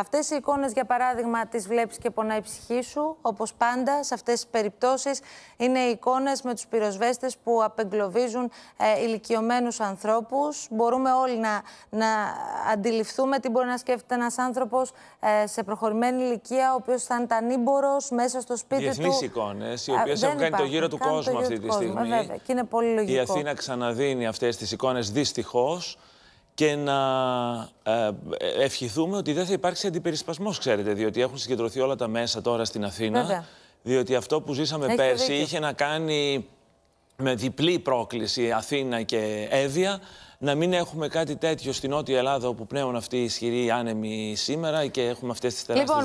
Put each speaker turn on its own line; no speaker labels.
Αυτές οι εικόνες, για παράδειγμα, τις βλέπεις και πονάει η ψυχή σου, όπως πάντα σε αυτές τις περιπτώσεις. Είναι εικόνες με τους πυροσβέστες που απεγκλωβίζουν ε, ηλικιωμένους ανθρώπους. Μπορούμε όλοι να, να αντιληφθούμε τι μπορεί να σκέφτεται ένας άνθρωπος ε, σε προχωρημένη ηλικία, ο οποίος θα ήταν ανήμπορο μέσα στο σπίτι Διεθνείς του. Διεθνεί εικόνες,
οι ε, οποίες έχουν κάνει το γύρο του κόσμου αυτή τη στιγμή. Βέβαια, και
είναι πολύ λογικό. Η Αθήνα
ξαναδίνει αυτές τις εικόνες δυστυχώς και να ε, ε, ευχηθούμε ότι δεν θα υπάρξει αντιπερισπασμός, ξέρετε, διότι έχουν συγκεντρωθεί όλα τα μέσα τώρα στην Αθήνα. Διότι αυτό που ζήσαμε πέρσι είχε να κάνει με διπλή πρόκληση Αθήνα και Εύβοια. Να μην έχουμε κάτι τέτοιο στην Νότια Ελλάδα όπου πνέουν αυτοί οι ισχυροί άνεμοι σήμερα και έχουμε αυτές τις τεράστιες... Λοιπόν,